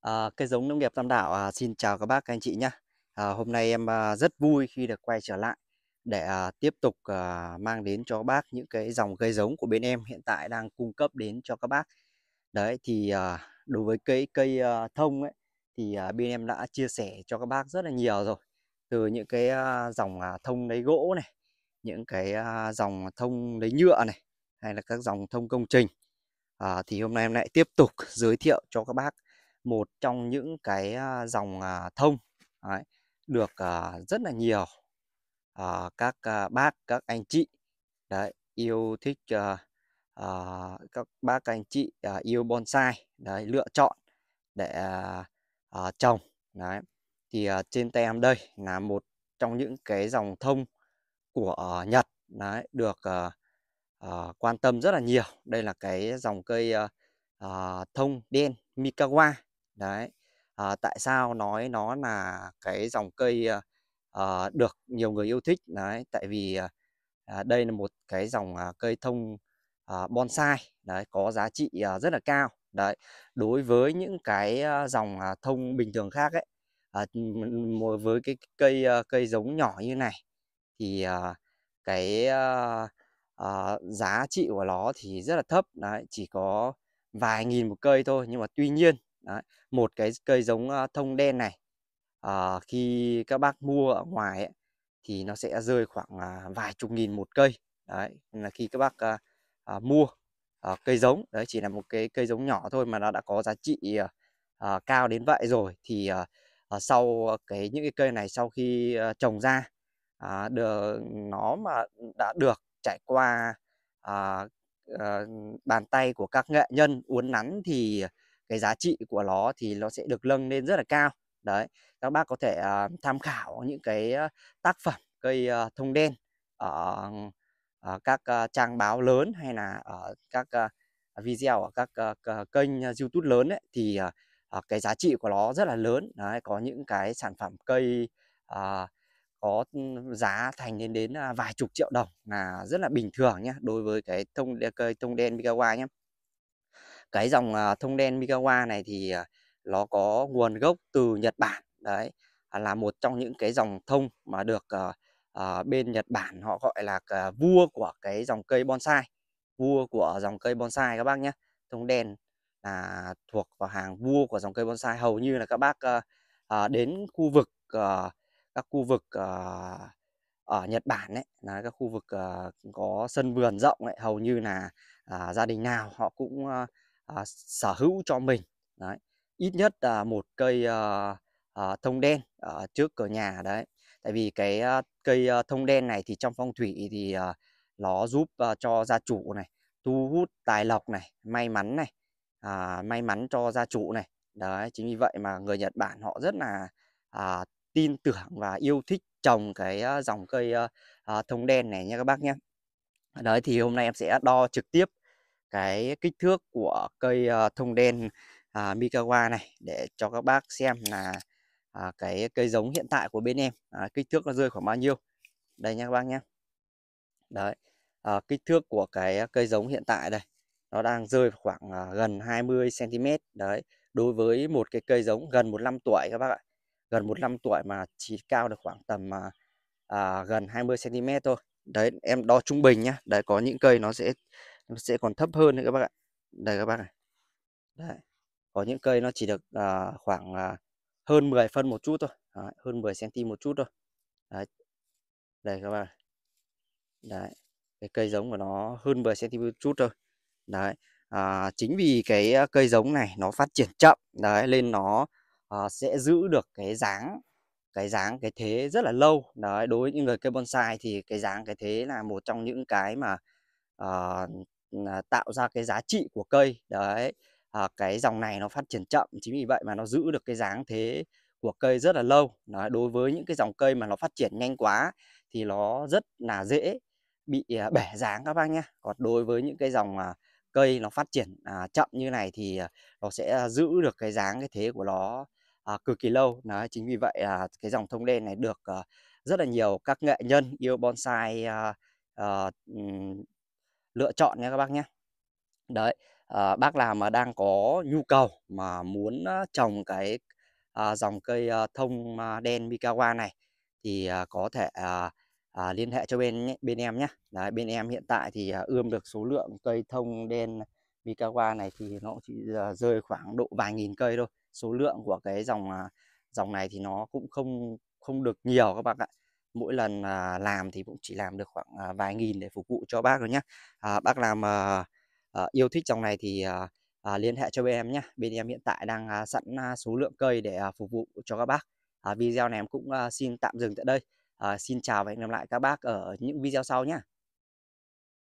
À, ờ, cây giống nông nghiệp Tam Đảo à, xin chào các bác các anh chị nhé. À, ờ, hôm nay em à, rất vui khi được quay trở lại để à, tiếp tục à, mang đến cho bác những cái dòng cây giống của bên em hiện tại đang cung cấp đến cho các bác. Đấy thì à, đối với cây cây à, thông ấy thì à, bên em đã chia sẻ cho các bác rất là nhiều rồi. Từ những cái à, dòng à, thông lấy gỗ này, những cái à, dòng thông lấy nhựa này hay là các dòng thông công trình. À, thì hôm nay em lại tiếp tục giới thiệu cho các bác một trong những cái dòng à, thông đấy, được à, rất là nhiều à, các bác các anh chị đấy yêu thích các bác các anh chị yêu bonsai đấy lựa chọn để trồng đấy thì trên tay em đây là một trong những cái dòng thông của Nhật đấy được quan tâm rất là nhiều đây là cái dòng cây thông đen Mikawa đấy à, tại sao nói nó là cái dòng cây à, được nhiều người yêu thích đấy tại vì à, đây là một cái dòng à, cây thông à, bonsai đấy có giá trị à, rất là cao đấy đối với những cái à, dòng à, thông bình thường khác ấy à, với cái cây à, cây giống nhỏ như này thì à, cái à, à, giá trị của nó thì rất là thấp đấy chỉ có vài nghìn một cây thôi nhưng mà tuy nhiên Đấy. một cái cây giống thông đen này à, khi các bác mua ở ngoài ấy, thì nó sẽ rơi khoảng à, vài chục nghìn một cây đấy là khi các bác à, à, mua à, cây giống đấy chỉ là một cái cây giống nhỏ thôi mà nó đã có giá trị à, à, cao đến vậy rồi thì à, à, sau cái những cái cây này sau khi à, trồng ra à, được nó mà đã được trải qua à, à, bàn tay của các nghệ nhân uốn nắn thì cái giá trị của nó thì nó sẽ được nâng lên rất là cao đấy các bác có thể uh, tham khảo những cái à, tác phẩm cây uh, thông đen ở uh, các uh, trang báo lớn hay là ở các uh, video ở các uh, kênh youtube lớn ấy, thì uh, cái giá trị của nó rất là lớn đấy, có những cái sản phẩm cây uh, có giá thành lên đến vài chục triệu đồng là rất là bình thường nhé đối với cái thông cây thông đen Mikawa nhé cái dòng à, thông đen Mikawa này thì à, nó có nguồn gốc từ Nhật Bản đấy à, là một trong những cái dòng thông mà được uh, bên Nhật Bản họ gọi là vua của cái dòng cây bonsai vua của dòng cây bonsai các bác nhé thông đen là thuộc vào hàng vua của dòng cây bonsai hầu như là các bác uh, uh, đến khu vực uh, các khu vực uh, ở Nhật Bản đấy là các khu vực uh, có sân vườn rộng ấy, hầu như là uh, gia đình nào họ cũng uh, à, sở hữu cho mình đấy. ít nhất là một cây à, à, thông đen ở trước cửa nhà đấy tại vì cái à, cây à, thông đen này thì trong phong thủy thì à, nó giúp à, cho gia chủ này thu hút tài lộc này may mắn này à, may mắn cho gia chủ này đấy chính vì vậy mà người Nhật Bản họ rất là à, tin tưởng và yêu thích trồng cái dòng cây à, thông đen này nhé các bác nhé đấy thì hôm nay em sẽ đo trực tiếp cái kích thước của cây ờ, thông đen à, Mikawa này để cho các bác xem là à, cái cây giống hiện tại của bên em à, kích thước nó rơi khoảng bao nhiêu đây nha các bác nhé đấy à, kích thước của cái ờ, cây giống hiện tại đây nó đang rơi khoảng à, gần 20 cm đấy đối với một cái cây giống gần một năm tuổi các bác ạ gần một năm tuổi mà chỉ cao được khoảng tầm à, à, gần 20 cm thôi đấy em đo trung bình nhá đấy có những cây nó sẽ nó sẽ còn thấp hơn nữa các bác ạ đây các bác này Đấy. có những cây nó chỉ được à, khoảng à, hơn 10 phân một chút thôi Đấy, hơn 10 cm một chút thôi Đấy. đây các bác Đấy. cái cây giống của nó hơn 10 cm một chút thôi Đấy. À, chính vì cái à, cây giống này nó phát triển chậm đấy nên nó à, sẽ giữ được cái dáng cái dáng cái thế rất là lâu đấy đối với những người cây bonsai thì cái dáng cái thế là một trong những cái mà uh, À, tạo ra cái giá trị của cây đấy à, cái dòng này nó phát triển chậm chính vì vậy mà nó giữ được cái dáng thế của cây rất là lâu đấy, đối với những cái dòng cây mà nó phát triển nhanh quá thì nó rất là dễ bị à, bẻ dáng các bác nhé còn đối với những cái dòng à, cây nó phát triển à, chậm như này thì à, nó sẽ giữ được cái dáng cái thế của nó à, cực kỳ lâu đấy chính vì vậy là cái dòng thông đen này được à, rất là nhiều các nghệ nhân yêu bonsai à, à, lựa chọn nha các bác nhé đấy à, bác nào mà đang có nhu cầu mà muốn trồng cái à, dòng cây ờ, à, thông đen Mikawa này thì à, có thể à, à, liên hệ cho bên bên em nhé đấy, bên em hiện tại thì à, ươm được số lượng cây thông đen Mikawa này thì nó chỉ à, rơi khoảng độ vài nghìn cây thôi số lượng của cái dòng à, dòng này thì nó cũng không không được nhiều các bạn ạ mỗi lần à, làm thì cũng chỉ làm được khoảng à, vài nghìn để phục vụ cho bác rồi nhé à, bác làm à, à, yêu thích dòng này thì à, à, liên hệ cho bên em nhé bên em hiện tại đang à, sẵn à, số lượng cây để à, phục vụ cho các bác à, video này em cũng à, xin tạm dừng tại đây à, xin chào và hẹn gặp lại các bác ở những video sau nhé